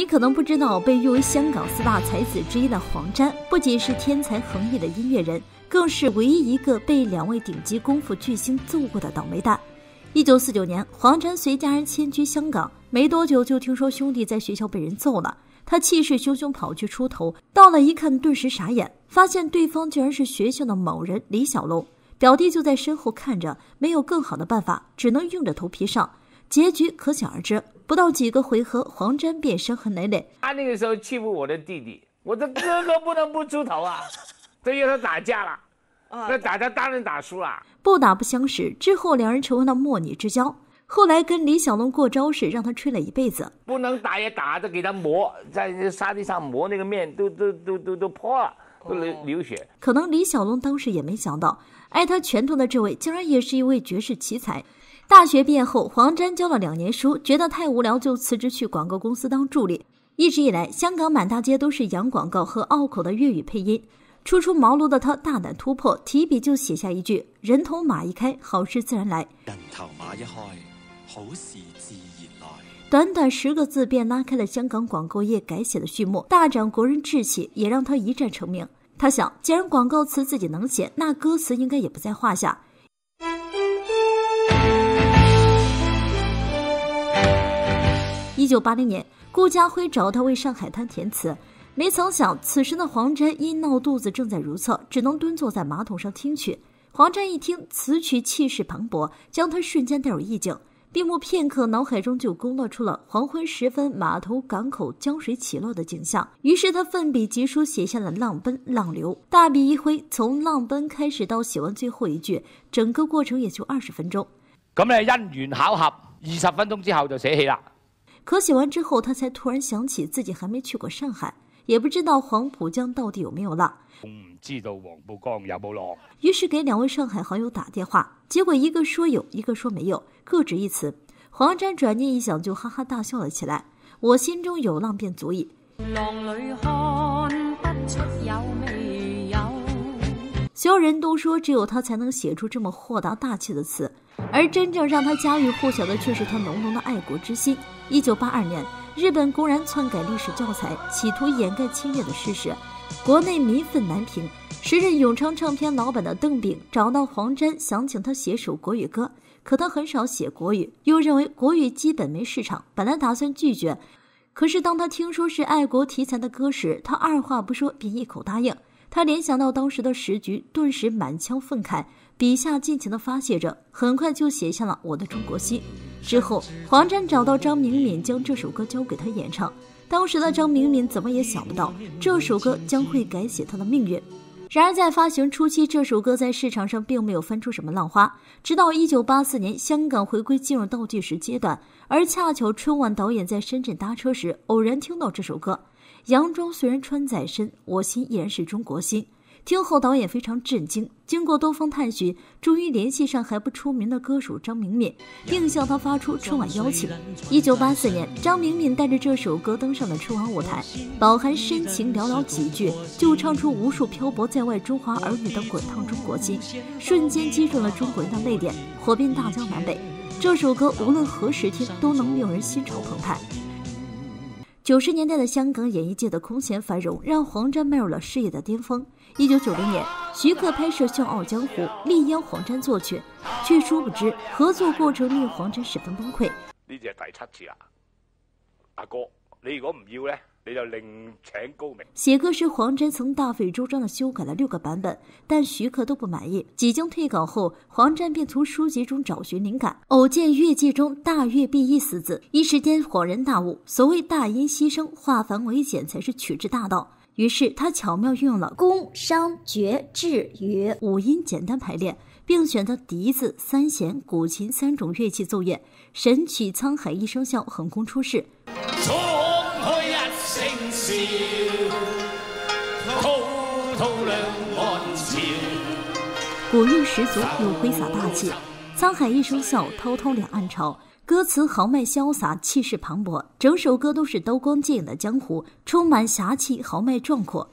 你可能不知道，被誉为香港四大才子之一的黄沾，不仅是天才横溢的音乐人，更是唯一一个被两位顶级功夫巨星揍过的倒霉蛋。一九四九年，黄沾随家人迁居香港，没多久就听说兄弟在学校被人揍了，他气势汹汹跑去出头，到了一看，顿时傻眼，发现对方竟然是学校的某人李小龙，表弟就在身后看着，没有更好的办法，只能硬着头皮上，结局可想而知。不到几个回合，黄沾便伤痕累累。他那个时候欺负我的弟弟，我的哥哥不能不出头啊！这又是打架了，那打架当然打输了，不打不相识。之后两人成为了莫逆之交，后来跟李小龙过招式，让他吹了一辈子。不能打也打，就给他磨，在沙地上磨那个面，都都都都都破了，都流流血。可能李小龙当时也没想到，挨他拳头的这位，竟然也是一位绝世奇才。大学毕业后，黄沾教了两年书，觉得太无聊，就辞职去广告公司当助理。一直以来，香港满大街都是洋广告和拗口的粤语配音。初出茅庐的他大胆突破，提笔就写下一句：“人头马一开，好事自然来。”人头马一开，好事自然来。短短十个字便拉开了香港广告业改写的序幕，大涨国人志气，也让他一战成名。他想，既然广告词自己能写，那歌词应该也不在话下。一九八零年，顾家辉找他为《上海滩》填词，没曾想此时的黄沾因闹肚子正在如厕，只能蹲坐在马桶上听曲。黄沾一听词曲气势磅礴，将他瞬间带入意境，闭目片刻，脑海中就勾勒出了黄昏时分码头港口江水起落的景象。于是他奋笔疾书写下了“浪奔浪流”，大笔一挥，从浪奔开始到写完最后一句，整个过程也就二十分钟。咁呢，因缘巧合，二十分钟之后就写起啦。可洗完之后，他才突然想起自己还没去过上海，也不知道黄浦江到底有没有浪。不知道黄浦江有无浪，于是给两位上海好友打电话，结果一个说有，一个说没有，各执一词。黄沾转念一想，就哈哈大笑了起来。我心中有浪便足矣。所有人都说，只有他才能写出这么豁达大气的词，而真正让他家喻户晓的却是他浓浓的爱国之心。一九八二年，日本公然篡改历史教材，企图掩盖侵略的事实，国内民愤难平。时任永昌唱片老板的邓炳找到黄沾，想请他写首国语歌，可他很少写国语，又认为国语基本没市场，本来打算拒绝，可是当他听说是爱国题材的歌时，他二话不说便一口答应。他联想到当时的时局，顿时满腔愤慨，笔下尽情的发泄着，很快就写下了《我的中国心》。之后，黄沾找到张明敏，将这首歌交给他演唱。当时的张明敏怎么也想不到，这首歌将会改写他的命运。然而，在发行初期，这首歌在市场上并没有翻出什么浪花。直到1984年，香港回归进入倒计时阶段，而恰巧春晚导演在深圳搭车时，偶然听到这首歌。洋装虽然穿在身，我心依然是中国心。听后，导演非常震惊。经过多方探寻，终于联系上还不出名的歌手张明敏，并向他发出春晚邀请。一九八四年，张明敏带着这首歌登上了春晚舞台，饱含深情，寥寥几句就唱出无数漂泊在外中华儿女的滚烫中国心，瞬间击中了中国人的泪点，火遍大江南北。这首歌无论何时听，都能令人心潮澎湃。九十年代的香港演艺界的空前繁荣，让黄沾迈入了事业的巅峰。一九九零年，徐克拍摄《笑傲江湖》，力邀黄沾作曲，却殊不知合作过程令黄沾十分崩溃。呢只系第七次啊，阿哥，你如果唔要呢？你就另请高明。写歌时，黄沾曾大费周章的修改了六个版本，但徐克都不满意。几经退稿后，黄沾便从书籍中找寻灵感，偶见《乐记》中“大乐必易”四字，一时间恍然大悟。所谓“大音希声，化繁为简”才是取之大道。于是他巧妙运用了宫商角徵羽五音简单排列，并选择笛子、三弦、古琴三种乐器奏乐，《神曲沧海一声笑》横空出世。古韵十足又挥洒大气，“沧海一声笑，滔滔两岸潮。”歌词豪迈潇洒，气势磅礴，整首歌都是刀光剑影的江湖，充满侠气，豪迈壮阔。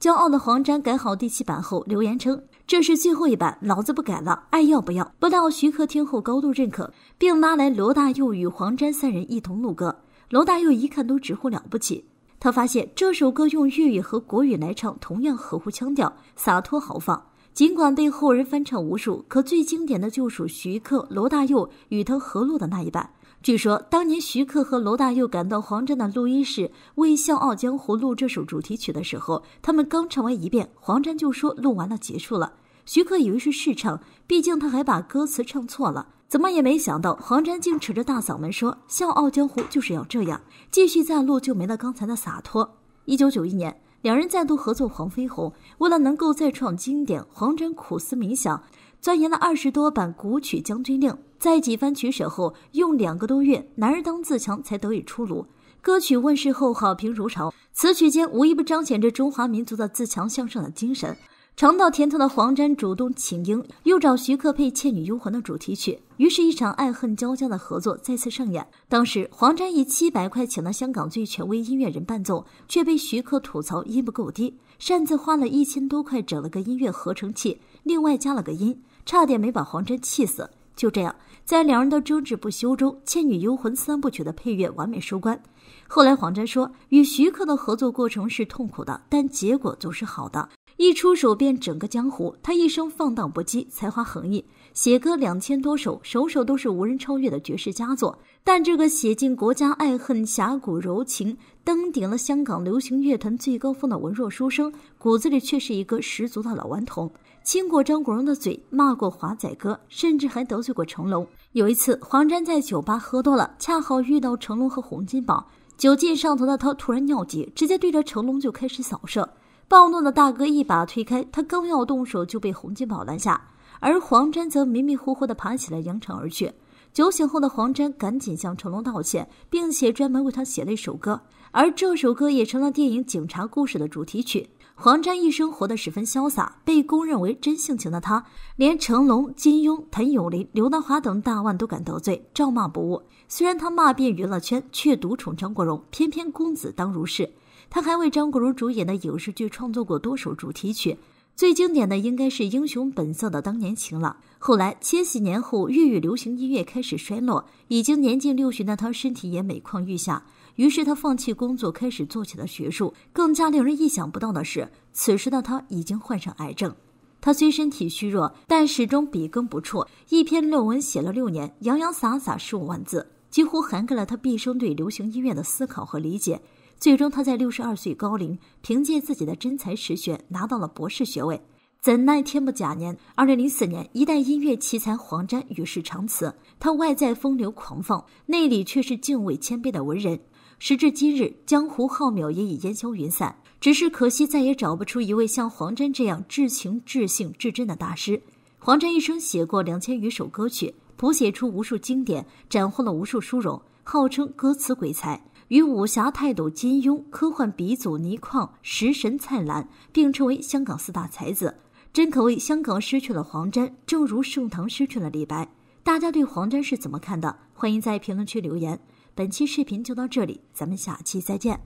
骄傲的黄沾改好第七版后，留言称：“这是最后一版，老子不改了，爱要不要？”不料徐克听后高度认可，并拉来罗大佑与黄沾三人一同录歌。罗大佑一看都直呼了不起。他发现这首歌用粤语和国语来唱同样合乎腔调，洒脱豪放。尽管被后人翻唱无数，可最经典的就属徐克、罗大佑与他合录的那一版。据说当年徐克和罗大佑赶到黄沾的录音室为《笑傲江湖》录这首主题曲的时候，他们刚唱完一遍，黄沾就说录完了，结束了。徐克以为是试唱，毕竟他还把歌词唱错了，怎么也没想到黄沾竟扯着大嗓门说：“笑傲江湖就是要这样。”继续再录就没了刚才的洒脱。一九九一年，两人再度合作《黄飞鸿》，为了能够再创经典，黄沾苦思冥想，钻研了二十多版古曲《将军令》，在几番取舍后，用两个多月，《男人当自强》才得以出炉。歌曲问世后，好评如潮，此曲间无一不彰显着中华民族的自强向上的精神。尝到甜头的黄沾主动请缨，又找徐克配《倩女幽魂》的主题曲，于是，一场爱恨交加的合作再次上演。当时，黄沾以七百块钱的香港最权威音乐人伴奏，却被徐克吐槽音不够低，擅自花了一千多块整了个音乐合成器，另外加了个音，差点没把黄沾气死。就这样，在两人的争执不休中，《倩女幽魂》三部曲的配乐完美收官。后来，黄沾说，与徐克的合作过程是痛苦的，但结果总是好的。一出手便整个江湖。他一生放荡不羁，才华横溢，写歌两千多首，首首都是无人超越的绝世佳作。但这个写尽国家爱恨、侠骨柔情，登顶了香港流行乐坛最高峰的文弱书生，骨子里却是一个十足的老顽童。亲过张国荣的嘴，骂过华仔哥，甚至还得罪过成龙。有一次，黄沾在酒吧喝多了，恰好遇到成龙和洪金宝。酒劲上头的他突然尿急，直接对着成龙就开始扫射。暴怒的大哥一把推开他，刚要动手就被洪金宝拦下，而黄沾则迷迷糊糊的爬起来扬长而去。酒醒后的黄沾赶紧向成龙道歉，并且专门为他写了一首歌，而这首歌也成了电影《警察故事》的主题曲。黄沾一生活得十分潇洒，被公认为真性情的他，连成龙、金庸、谭咏麟、刘德华等大腕都敢得罪，照骂不误。虽然他骂遍娱乐圈，却独宠张国荣，偏偏公子当如是。他还为张国荣主演的影视剧创作过多首主题曲，最经典的应该是《英雄本色》的《当年情》了。后来，千禧年后，粤语流行音乐开始衰落，已经年近六旬的他身体也每况愈下，于是他放弃工作，开始做起了学术。更加令人意想不到的是，此时的他已经患上癌症。他虽身体虚弱，但始终笔耕不辍，一篇论文写了六年，洋洋洒洒十五万字，几乎涵盖了他毕生对流行音乐的思考和理解。最终，他在六十二岁高龄，凭借自己的真才实学，拿到了博士学位。怎奈天不假年，二零零四年，一代音乐奇才黄沾与世长辞。他外在风流狂放，内里却是敬畏谦卑的文人。时至今日，江湖浩渺也已烟消云散，只是可惜再也找不出一位像黄沾这样至情至性至真的大师。黄沾一生写过两千余首歌曲，谱写出无数经典，斩获了无数殊荣，号称歌词鬼才。与武侠泰斗金庸、科幻鼻祖倪匡、食神蔡澜并称为香港四大才子，真可谓香港失去了黄沾，正如盛唐失去了李白。大家对黄沾是怎么看的？欢迎在评论区留言。本期视频就到这里，咱们下期再见。